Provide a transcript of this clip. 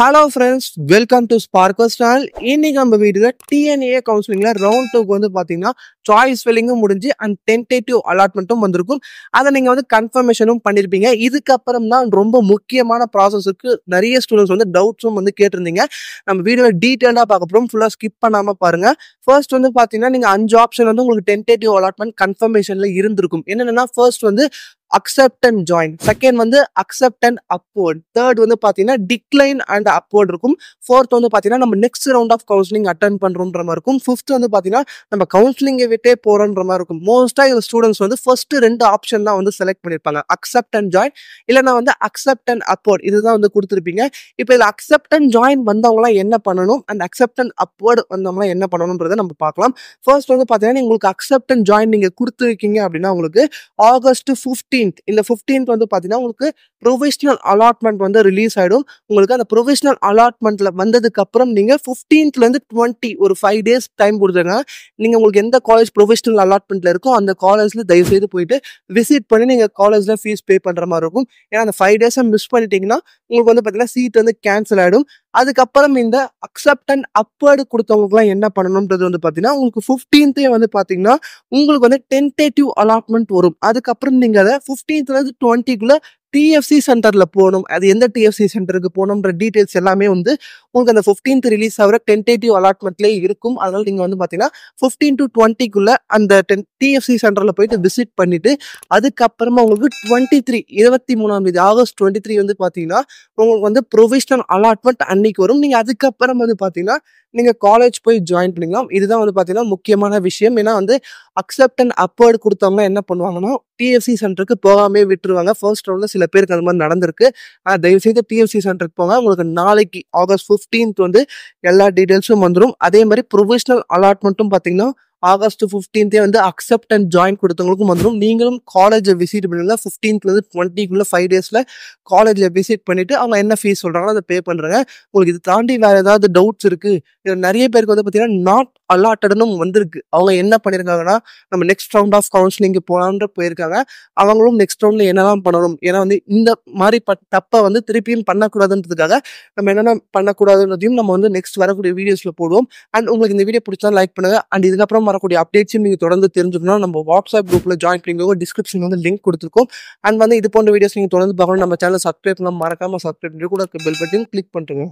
hello friends welcome to ஸ்பார்க்கோ ஸ்டால் இன்னைக்கு நம்ம வீட்டில் டிஎன்ஏ கவுன்சிலிங்கில் ரவுண்ட் டூக்கு வந்து பார்த்தீங்கன்னா சாய்ஸ் ஃபில்லிங்கும் முடிஞ்சு அண்ட் டென்டேட்டிவ் அலாட்மெண்ட்டும் வந்திருக்கும் அதை நீங்கள் வந்து கன்ஃபர்மேஷனும் பண்ணியிருப்பீங்க இதுக்கப்புறம் தான் ரொம்ப முக்கியமான ப்ராசஸுக்கு நிறைய ஸ்டூடெண்ட்ஸ் வந்து டவுட்ஸும் வந்து கேட்டிருந்தீங்க நம்ம வீடியோவில் டீட்டெயிலாக பார்க்க போகிறோம் ஃபுல்லாக ஸ்கிப் பண்ணாமல் பாருங்கள் ஃபர்ஸ்ட் வந்து பார்த்தீங்கன்னா நீங்கள் அஞ்சு ஆப்ஷன் வந்து உங்களுக்கு டென்டேட்டிவ் அலாட்மெண்ட் கன்ஃபர்மேஷனில் இருந்திருக்கும் என்னென்னா ஃபர்ஸ்ட் வந்து அக்செப்ட் அண்ட் ஜாயின் செகண்ட் வந்து அக்செப்ட் அண்ட் அப்வர்ட் தேர்ட் வந்து பார்த்தீங்கன்னா டிக்ளைன் அண்ட் அப்வர்ட் இருக்கும் ஃபோர்த் வந்து பார்த்தீங்கன்னா நம்ம next round of counselling attend பண்ணுறோன்ற மாதிரி இருக்கும் ஃபிஃப்த் வந்து பார்த்தீங்கன்னா நம்ம கவுன்சிலிங்கை போயிட்டே போகிறோன்ற மாதிரி இருக்கும் மோஸ்ட்டாக இந்த ஸ்டூடெண்ட்ஸ் வந்து ஃபஸ்ட்டு ரெண்டு ஆப்ஷன் தான் வந்து செலக்ட் பண்ணியிருப்பாங்க அக்செப்ட் அண்ட் ஜாயின் இல்லைனா வந்து அக்செப்ட் அண்ட் அப்வர்ட் இதுதான் வந்து கொடுத்துருப்பீங்க இப்போ இதில் அக்செப்ட் அண்ட் ஜாயின் வந்தவங்களாம் என்ன பண்ணணும் அண்ட் அக்செப்ட் அண்ட் அப்போர்டு வந்தவங்களாம் என்ன பண்ணணுன்றதை நம்ம பார்க்கலாம் ஃபர்ஸ்ட் வந்து பார்த்தீங்கன்னா உங்களுக்கு அக்செப்ட் அண்ட் ஜாயின் நீங்கள் கொடுத்துருக்கீங்க அப்படின்னா உங்களுக்கு ஆகஸ்ட் ஃபிஃப்டீன்த் இந்த ஃபிஃப்டீன்த் வந்து பார்த்தீங்கன்னா உங்களுக்கு ப்ரொவிஷனல் அலாட்மெண்ட் வந்து ரிலீஸ் ஆகிடும் உங்களுக்கு அந்த ப்ரொவிஷனல் அலாட்மெண்ட்டில் வந்ததுக்கப்புறம் நீங்கள் ஃபிஃப்டீன்த்லேருந்து டுவெண்ட்டி ஒரு ஃபைவ் டேஸ் டைம் கொடுத்துருங்க நீங்கள் உங்களுக்கு எந்த காலேஜ் காலேஜ் ப்ரொஃபஷனல் அலாட்மெண்ட்டில் இருக்கும் அந்த காலேஜில் தயவுசெய்து போயிட்டு விசிட் பண்ணி நீங்கள் காலேஜில் ஃபீஸ் பே பண்ணுற மாதிரி இருக்கும் ஏன்னா அந்த ஃபைவ் டேஸை மிஸ் பண்ணிட்டீங்கன்னா உங்களுக்கு வந்து பார்த்தீங்கன்னா சீட் வந்து கேன்சல் ஆகிடும் அதுக்கப்புறம் இந்த அக்செப்ட் அண்ட் அப்வர்டு கொடுத்தவங்களுக்குலாம் என்ன பண்ணணுன்றது வந்து பார்த்தீங்கன்னா உங்களுக்கு ஃபிஃப்டீன்த்தே வந்து பார்த்தீங்கன்னா உங்களுக்கு வந்து டென்டேட்டிவ் அலாட்மெண்ட் வரும் அதுக்கப்புறம் நீங்கள் அதை ஃபிஃப்டீன்த்லேருந்து டுவெண்ட்டிக்குள்ளே டிஎஃப்சி சென்டரில் போகணும் அது எந்த டிஎஃப்சி சென்டருக்கு போகணுன்ற டீட்டெயில்ஸ் எல்லாமே வந்து உங்களுக்கு அந்த ஃபிஃப்டீன்த் ரிலீஸ் ஆகிற டென்டேட்டிவ் அலாட்மெண்ட்லேயே இருக்கும் அதனால் நீங்கள் வந்து பார்த்தீங்கன்னா ஃபிஃப்டீன் டு டுவெண்ட்டிக்குள்ளே அந்த டென் டிஎஃப்சி சென்டரில் போயிட்டு விசிட் பண்ணிவிட்டு அதுக்கப்புறமா உங்களுக்கு டுவெண்ட்டி த்ரீ இருபத்தி மூணாம் தேதி ஆகஸ்ட் டுவெண்ட்டி த்ரீ வந்து பார்த்தீங்கன்னா உங்களுக்கு வந்து ப்ரொவிஷனல் அலாட்மெண்ட் அண்ட் அன்னைக்கு வரும் நீங்கள் அதுக்கப்புறம் வந்து பார்த்தீங்கன்னா நீங்கள் காலேஜ் போய் ஜாயின் பண்ணிக்கலாம் இதுதான் வந்து பார்த்தீங்கன்னா முக்கியமான விஷயம் ஏன்னா வந்து அக்செப்ட் அண்ட் அப்போர்டு கொடுத்தவங்க என்ன பண்ணுவாங்கன்னா டிஎஃப்சி சென்டருக்கு போகாமே விட்டுருவாங்க ஃபர்ஸ்ட் ரவுண்டில் சில பேருக்கு அந்த மாதிரி நடந்திருக்கு ஆனால் தயவுசெய்து டிஎஃப்சி சென்டருக்கு போங்க உங்களுக்கு நாளைக்கு ஆகஸ்ட் ஃபிஃப்டீன்த் வந்து எல்லா டீட்டெயில்ஸும் வந்துடும் அதே மாதிரி ப்ரொவிஷனல் அலாட்மெண்ட்டும் பார்த்தீங்கன்னா ஆகஸ்ட் ஃபிஃப்டீன்த்தே வந்து அக்செப்ட் அண்ட் ஜாயின் கொடுத்தவங்களுக்கும் வந்துடும் நீங்களும் காலேஜை விசிட் பண்ணல ஃபிஃப்டீன்த்லேருந்து டுவெண்ட்டிக்குள்ளே ஃபைவ் டேஸில் காலேஜில் விசிட் பண்ணிவிட்டு அவங்க என்ன ஃபீஸ் சொல்கிறாங்களோ அதை பே பண்ணுறாங்க உங்களுக்கு இது தாண்டி வேறு ஏதாவது டவுட்ஸ் இருக்குது இதில் நிறைய பேருக்கு வந்து பார்த்தீங்கன்னா நாட் அலாட்டடனும் வந்திருக்கு அவங்க என்ன பண்ணியிருக்காங்கன்னா நம்ம நெக்ஸ்ட் ரவுண்ட் ஆஃப் கவுன்சிலிங் போகலான்ற போயிருக்காங்க அவங்களும் நெக்ஸ்ட் ரவுண்டில் என்னெல்லாம் பண்ணணும் ஏன்னா வந்து இந்த மாதிரி ப தப்பை வந்து திருப்பியும் பண்ணக்கூடாதுன்றதுக்காக நம்ம என்னென்ன பண்ணக்கூடாதுன்றதையும் நம்ம வந்து நெக்ஸ்ட் வரக்கூடிய வீடியோஸில் போடுவோம் அண்ட் உங்களுக்கு இந்த வீடியோ பிடிச்சா லைக் பண்ணுங்கள் அண்ட் இதுக்கப்புறம் வரக்கூடிய அப்டேட்ஸும் நீங்கள் தொடர்ந்து தெரிஞ்சுக்கணும் நம்ம வாட்ஸ்அப் குரூப்பில் ஜாயின் பண்ணிக்கோ டிஸ்கிரிப்ஷன் வந்து லிங்க் கொடுத்துருக்கோம் அண்ட் வந்து இது போன்ற வீடியோஸ் நீங்கள் தொடர்ந்து பார்க்கணும் நம்ம சேனல் சப்ஸ்கிரைப் பண்ணாமல் மறக்காமல் சப்ஸ்கிரைப் பண்ணி கூட இருக்க பெல் பட்டன் கிளிக் பண்ணுறோங்க